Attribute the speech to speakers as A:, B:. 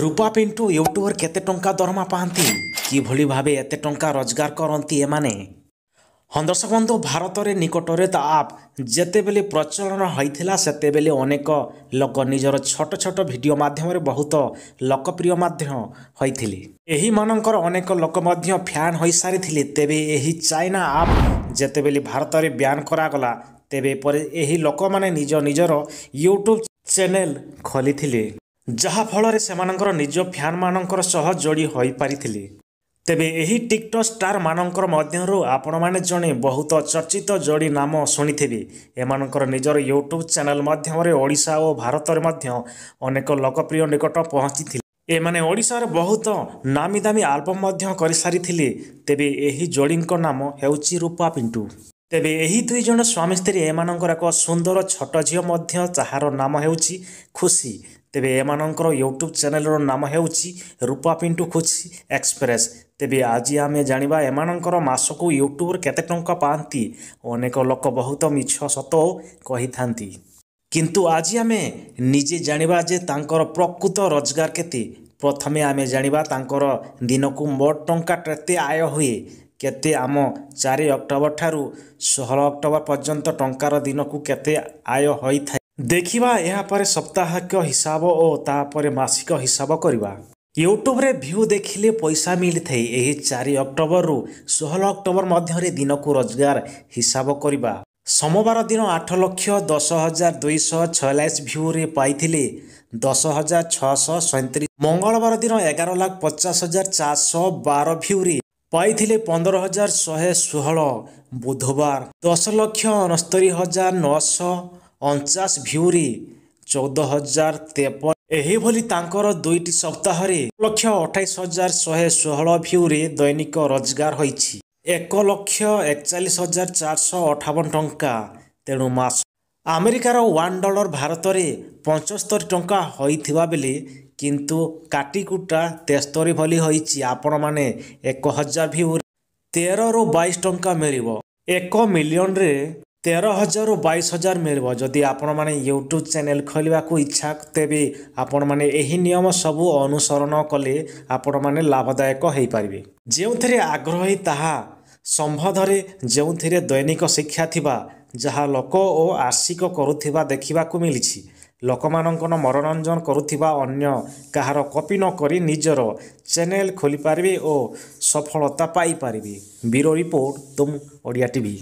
A: রূপা ପିଣ୍ଟୁ ୟୁଟ୍ୟୁବର କେତେ ଟଙ୍କା ଦରମା ପାଆନ୍ତି କିଭଳି ଭାବେ ଏତେ ଟଙ୍କା ରୋଜଗାର କରନ୍ତି ଏମାନେ ଦର୍ଶକ ବନ୍ଧୁ ଭାରତରେ ନିକଟରେ ତା ଆପ୍ ଯେତେବେଳେ ପ୍ରଚଳନ ହୋଇଥିଲା ସେତେବେଳେ ଅନେକ ଲୋକ ନିଜର ଛୋଟ ଛୋଟ ଭିଡ଼ିଓ ମାଧ୍ୟମରେ ବହୁତ ଲୋକପ୍ରିୟ ମଧ୍ୟ ହୋଇଥିଲେ ଏହିମାନଙ୍କର ଅନେକ ଲୋକ ମଧ୍ୟ ଫ୍ୟାନ୍ ହୋଇସାରିଥିଲେ ତେବେ ଏହି ଚାଇନା ଆପ୍ ଯେତେବେଳେ ଭାରତରେ ବ୍ୟାନ୍ କରାଗଲା ତେବେ ପରେ ଏହି ଲୋକମାନେ ନିଜ ନିଜର ୟୁଟ୍ୟୁବ୍ ଚ୍ୟାନେଲ୍ ଖୋଲିଥିଲେ ଯାହାଫଳରେ ସେମାନଙ୍କର ନିଜ ଫ୍ୟାନ୍ମାନଙ୍କର ସହ ଯୋଡ଼ି ହୋଇପାରିଥିଲେ ତେବେ ଏହି ଟିକ୍ଟକ୍ ଷ୍ଟାର୍ମାନଙ୍କର ମଧ୍ୟରୁ ଆପଣମାନେ ଜଣେ ବହୁତ ଚର୍ଚ୍ଚିତ ଯୋଡ଼ି ନାମ ଶୁଣିଥିବେ ଏମାନଙ୍କର ନିଜର ୟୁଟ୍ୟୁବ୍ ଚ୍ୟାନେଲ୍ ମାଧ୍ୟମରେ ଓଡ଼ିଶା ଓ ଭାରତରେ ମଧ୍ୟ ଅନେକ ଲୋକପ୍ରିୟ ନିକଟ ପହଞ୍ଚିଥିଲେ ଏମାନେ ଓଡ଼ିଶାରେ ବହୁତ ନାମୀ ଦାମୀ ଆଲବମ୍ ମଧ୍ୟ କରିସାରିଥିଲେ ତେବେ ଏହି ଯୋଡ଼ିଙ୍କ ନାମ ହେଉଛି ରୂପା ପିଣ୍ଟୁ ତେବେ ଏହି ଦୁଇ ଜଣ ସ୍ୱାମୀ ସ୍ତ୍ରୀ ଏମାନଙ୍କର ଏକ ସୁନ୍ଦର ଛୋଟ ଝିଅ ମଧ୍ୟ ଯାହାର ନାମ ହେଉଛି ଖୁସି ତେବେ ଏମାନଙ୍କର ୟୁଟ୍ୟୁବ୍ ଚ୍ୟାନେଲ୍ର ନାମ ହେଉଛି ରୂପା ପିଣ୍ଟୁ ଖୁସି ଏକ୍ସପ୍ରେସ୍ ତେବେ ଆଜି ଆମେ ଜାଣିବା ଏମାନଙ୍କର ମାସକୁ ୟୁଟ୍ୟୁବ୍ରେ କେତେ ଟଙ୍କା ପାଆନ୍ତି ଅନେକ ଲୋକ ବହୁତ ମିଛ ସତ କହିଥାନ୍ତି କିନ୍ତୁ ଆଜି ଆମେ ନିଜେ ଜାଣିବା ଯେ ତାଙ୍କର ପ୍ରକୃତ ରୋଜଗାର କେତେ ପ୍ରଥମେ ଆମେ ଜାଣିବା ତାଙ୍କର ଦିନକୁ ମୋଟ ଟଙ୍କା କେତେ ଆୟ ହୁଏ କେତେ ଆମ ଚାରି ଅକ୍ଟୋବର ଠାରୁ ଷୋହଳ ଅକ୍ଟୋବର ପର୍ଯ୍ୟନ୍ତ ଟଙ୍କାର ଦିନକୁ କେତେ ଆୟ ହୋଇଥାଏ ଦେଖିବା ଏହାପରେ ସପ୍ତାହିକ ହିସାବ ଓ ତାପରେ ମାସିକ ହିସାବ କରିବା ୟୁଟ୍ୟୁବରେ ଭ୍ୟୁ ଦେଖିଲେ ପଇସା ମିଳିଥାଏ ଏହି ଚାରି ଅକ୍ଟୋବରରୁ ଷୋହଳ ଅକ୍ଟୋବର ମଧ୍ୟରେ ଦିନକୁ ରୋଜଗାର ହିସାବ କରିବା ସୋମବାର ଦିନ ଆଠ ଲକ୍ଷ ଦଶ ହଜାର ଦୁଇଶହ ଛୟାଳିଶ ଭ୍ୟୁରେ ପାଇଥିଲେ ଦଶ ହଜାର ଛଅଶହ ସଇଁତିରିଶ ମଙ୍ଗଳବାର ଦିନ ଏଗାର ଲକ୍ଷ ପଚାଶ ହଜାର ଚାରିଶହ ବାର ଭ୍ୟୁରେ ପାଇଥିଲେ ପନ୍ଦର ହଜାର ଶହେ ଷୋହଳ ବୁଧବାର ଦଶ ଲକ୍ଷ ଅଣସ୍ତରୀ ହଜାର ନଅଶହ ଅଣଚାଶ ଭ୍ୟୁରେ ଚଉଦ ହଜାର ତେପନ ଏହିଭଳି ତାଙ୍କର ଦୁଇଟି ସପ୍ତାହରେ ଏକ ଲକ୍ଷ ଅଠାଇଶ ହଜାର ଶହେ ଷୋହଳ ଭ୍ୟୁରେ ଦୈନିକ ରୋଜଗାର ହୋଇଛି ଏକ ଲକ୍ଷ ଏକଚାଳିଶ ହଜାର ଚାରିଶହ ଅଠାବନ ଟଙ୍କା ତେଣୁ ମାସ ଆମେରିକାର ୱାନ୍ ଡଲର ଭାରତରେ ପଞ୍ଚସ୍ତରୀ ଟଙ୍କା ହୋଇଥିବା ବେଳେ କିନ୍ତୁ କାଟିକୁଟା ତେସ୍ତରୀ ଭଳି ହୋଇଛି ଆପଣମାନେ ଏକ ହଜାର ଭିଉ ତେରରୁ ବାଇଶ ଟଙ୍କା ମିଳିବ ଏକ ମିଲିୟନରେ ତେର ହଜାରରୁ ବାଇଶ ହଜାର ମିଳିବ ଯଦି ଆପଣମାନେ ୟୁଟ୍ୟୁବ୍ ଚ୍ୟାନେଲ୍ ଖୋଲିବାକୁ ଇଚ୍ଛା ତେବେ ଆପଣମାନେ ଏହି ନିୟମ ସବୁ ଅନୁସରଣ କଲେ ଆପଣମାନେ ଲାଭଦାୟକ ହୋଇପାରିବେ ଯେଉଁଥିରେ ଆଗ୍ରହୀ ତାହା ସମ୍ବଧରେ ଯେଉଁଥିରେ ଦୈନିକ ଶିକ୍ଷା ଥିବା ଯାହା ଲୋକ ଓ ଆର୍ଷିକ କରୁଥିବା ଦେଖିବାକୁ ମିଳିଛି ଲୋକମାନଙ୍କ ମନୋରଞ୍ଜନ କରୁଥିବା ଅନ୍ୟ କାହାର କପି ନ କରି ନିଜର ଚ୍ୟାନେଲ୍ ଖୋଲିପାରିବେ ଓ ସଫଳତା ପାଇପାରିବେ ବ୍ୟୁରୋ ରିପୋର୍ଟ ତୁମ ଓଡ଼ିଆ ଟିଭି